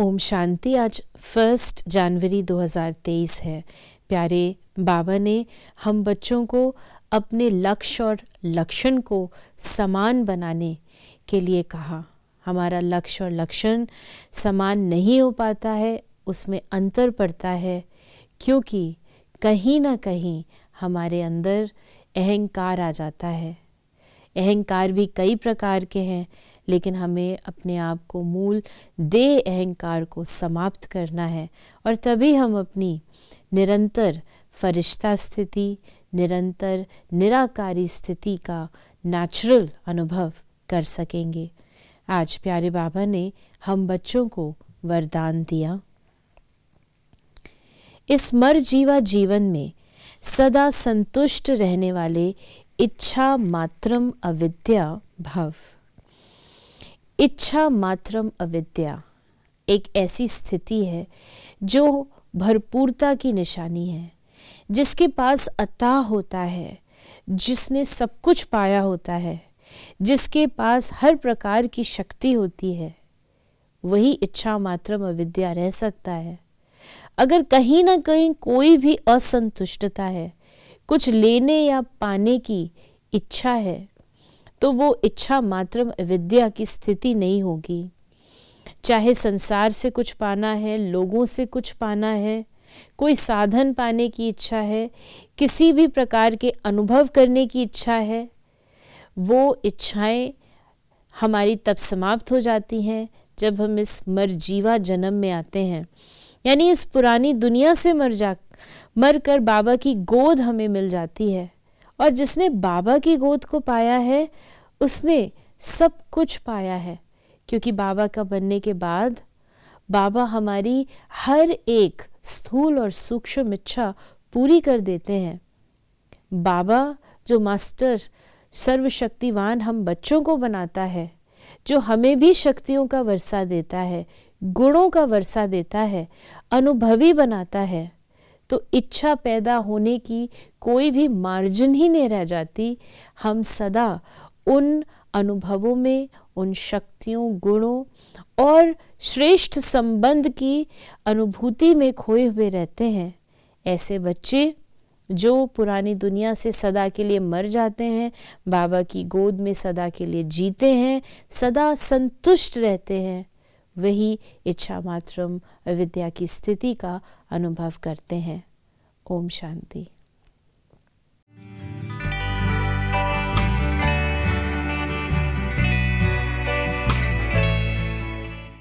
ओम शांति आज फर्स्ट जनवरी 2023 है प्यारे बाबा ने हम बच्चों को अपने लक्ष्य और लक्षण को समान बनाने के लिए कहा हमारा लक्ष्य और लक्षण समान नहीं हो पाता है उसमें अंतर पड़ता है क्योंकि कहीं ना कहीं हमारे अंदर अहंकार आ जाता है अहंकार भी कई प्रकार के हैं लेकिन हमें अपने आप को मूल देह अहंकार को समाप्त करना है और तभी हम अपनी निरंतर फरिश्ता स्थिति निरंतर निराकारी स्थिति का नेचुरल अनुभव कर सकेंगे आज प्यारे बाबा ने हम बच्चों को वरदान दिया इस मर जीवा जीवन में सदा संतुष्ट रहने वाले इच्छा मात्रम अविद्या भव इच्छा मात्रम अविद्या एक ऐसी स्थिति है जो भरपूरता की निशानी है जिसके पास अता होता है जिसने सब कुछ पाया होता है जिसके पास हर प्रकार की शक्ति होती है वही इच्छा मात्रम अविद्या रह सकता है अगर कहीं ना कहीं कोई भी असंतुष्टता है कुछ लेने या पाने की इच्छा है तो वो इच्छा मात्र विद्या की स्थिति नहीं होगी चाहे संसार से कुछ पाना है लोगों से कुछ पाना है कोई साधन पाने की इच्छा है किसी भी प्रकार के अनुभव करने की इच्छा है वो इच्छाएं हमारी तब समाप्त हो जाती हैं जब हम इस मरजीवा जन्म में आते हैं यानी इस पुरानी दुनिया से मर जा मर कर बाबा की गोद हमें मिल जाती है और जिसने बाबा की गोद को पाया है उसने सब कुछ पाया है क्योंकि बाबा का बनने के बाद बाबा हमारी हर एक स्थूल और सूक्ष्म इच्छा पूरी कर देते हैं बाबा जो मास्टर सर्वशक्तिवान हम बच्चों को बनाता है जो हमें भी शक्तियों का वर्षा देता है गुणों का वर्षा देता है अनुभवी बनाता है तो इच्छा पैदा होने की कोई भी मार्जिन ही नहीं रह जाती हम सदा उन अनुभवों में उन शक्तियों गुणों और श्रेष्ठ संबंध की अनुभूति में खोए हुए रहते हैं ऐसे बच्चे जो पुरानी दुनिया से सदा के लिए मर जाते हैं बाबा की गोद में सदा के लिए जीते हैं सदा संतुष्ट रहते हैं वही इच्छा मात्रम अविद्या की स्थिति का अनुभव करते हैं ओम शांति